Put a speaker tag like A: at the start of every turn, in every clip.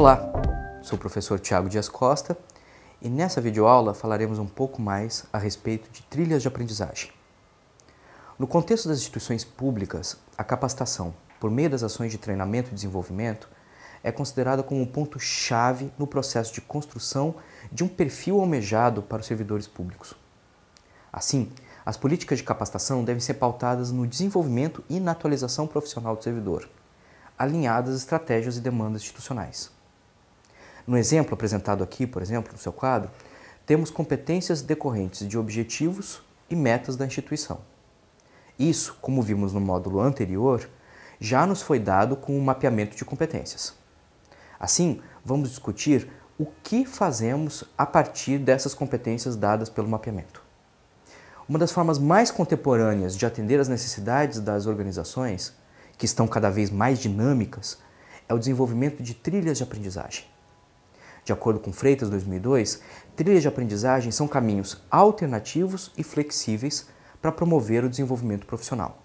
A: Olá, sou o professor Tiago Dias Costa e nessa videoaula falaremos um pouco mais a respeito de trilhas de aprendizagem. No contexto das instituições públicas, a capacitação por meio das ações de treinamento e desenvolvimento é considerada como um ponto-chave no processo de construção de um perfil almejado para os servidores públicos. Assim, as políticas de capacitação devem ser pautadas no desenvolvimento e na atualização profissional do servidor, alinhadas às estratégias e demandas institucionais. No exemplo apresentado aqui, por exemplo, no seu quadro, temos competências decorrentes de objetivos e metas da instituição. Isso, como vimos no módulo anterior, já nos foi dado com o mapeamento de competências. Assim, vamos discutir o que fazemos a partir dessas competências dadas pelo mapeamento. Uma das formas mais contemporâneas de atender às necessidades das organizações, que estão cada vez mais dinâmicas, é o desenvolvimento de trilhas de aprendizagem. De acordo com Freitas 2002, trilhas de aprendizagem são caminhos alternativos e flexíveis para promover o desenvolvimento profissional.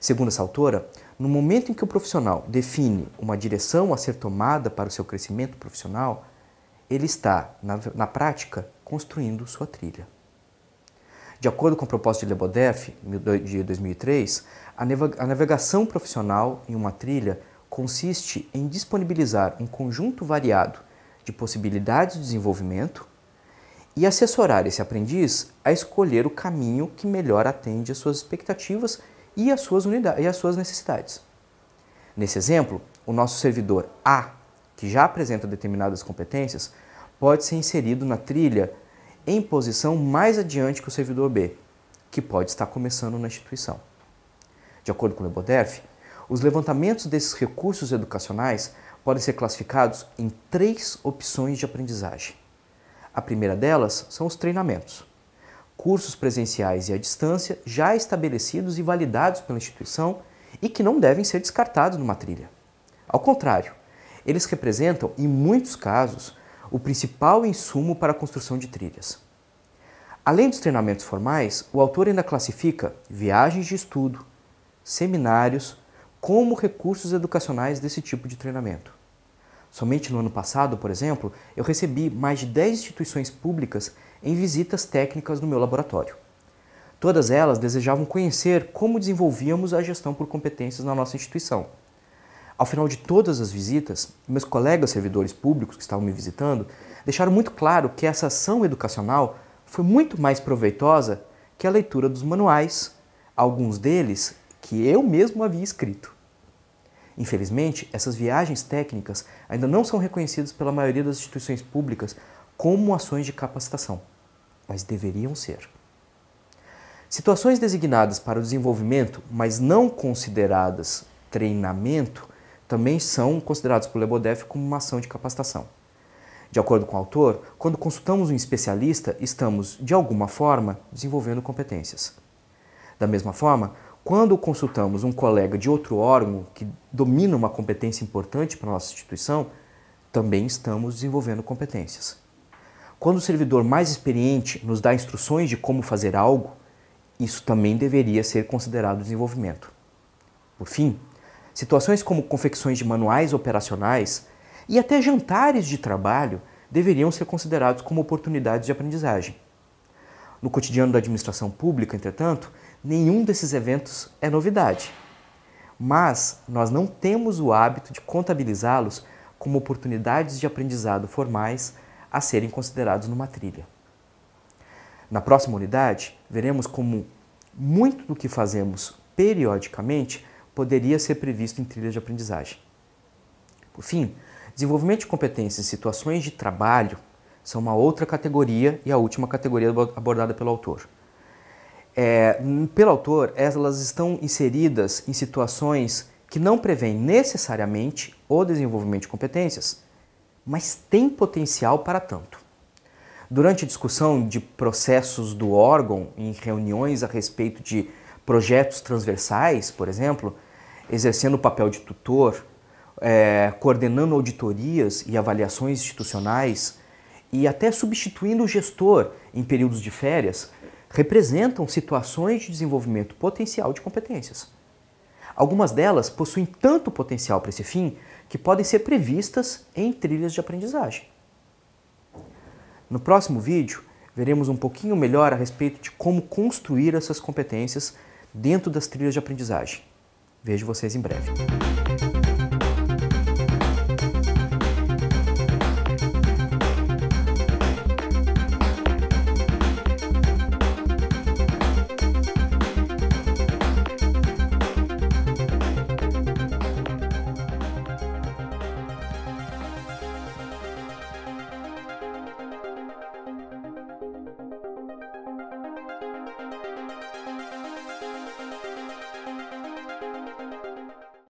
A: Segundo essa autora, no momento em que o profissional define uma direção a ser tomada para o seu crescimento profissional, ele está, na, na prática, construindo sua trilha. De acordo com a proposta de Lebodef, de 2003, a navegação profissional em uma trilha consiste em disponibilizar um conjunto variado de possibilidades de desenvolvimento e assessorar esse aprendiz a escolher o caminho que melhor atende às suas expectativas e às suas, unidades, e às suas necessidades. Nesse exemplo, o nosso servidor A, que já apresenta determinadas competências, pode ser inserido na trilha em posição mais adiante que o servidor B, que pode estar começando na instituição. De acordo com o Lebodef, os levantamentos desses recursos educacionais podem ser classificados em três opções de aprendizagem. A primeira delas são os treinamentos, cursos presenciais e à distância já estabelecidos e validados pela instituição e que não devem ser descartados numa trilha. Ao contrário, eles representam, em muitos casos, o principal insumo para a construção de trilhas. Além dos treinamentos formais, o autor ainda classifica viagens de estudo, seminários, como recursos educacionais desse tipo de treinamento. Somente no ano passado, por exemplo, eu recebi mais de 10 instituições públicas em visitas técnicas no meu laboratório. Todas elas desejavam conhecer como desenvolvíamos a gestão por competências na nossa instituição. Ao final de todas as visitas, meus colegas servidores públicos que estavam me visitando deixaram muito claro que essa ação educacional foi muito mais proveitosa que a leitura dos manuais, alguns deles que eu mesmo havia escrito. Infelizmente, essas viagens técnicas ainda não são reconhecidas pela maioria das instituições públicas como ações de capacitação, mas deveriam ser. Situações designadas para o desenvolvimento, mas não consideradas treinamento, também são considerados pelo Lebodef como uma ação de capacitação. De acordo com o autor, quando consultamos um especialista, estamos, de alguma forma, desenvolvendo competências. Da mesma forma, quando consultamos um colega de outro órgão que domina uma competência importante para a nossa instituição, também estamos desenvolvendo competências. Quando o servidor mais experiente nos dá instruções de como fazer algo, isso também deveria ser considerado desenvolvimento. Por fim, situações como confecções de manuais operacionais e até jantares de trabalho deveriam ser considerados como oportunidades de aprendizagem. No cotidiano da administração pública, entretanto, nenhum desses eventos é novidade. Mas nós não temos o hábito de contabilizá-los como oportunidades de aprendizado formais a serem considerados numa trilha. Na próxima unidade, veremos como muito do que fazemos periodicamente poderia ser previsto em trilhas de aprendizagem. Por fim, desenvolvimento de competências em situações de trabalho são uma outra categoria e a última categoria abordada pelo autor. É, pelo autor, elas estão inseridas em situações que não prevêem necessariamente o desenvolvimento de competências, mas têm potencial para tanto. Durante a discussão de processos do órgão em reuniões a respeito de projetos transversais, por exemplo, exercendo o papel de tutor, é, coordenando auditorias e avaliações institucionais, e até substituindo o gestor em períodos de férias, representam situações de desenvolvimento potencial de competências. Algumas delas possuem tanto potencial para esse fim que podem ser previstas em trilhas de aprendizagem. No próximo vídeo, veremos um pouquinho melhor a respeito de como construir essas competências dentro das trilhas de aprendizagem. Vejo vocês em breve.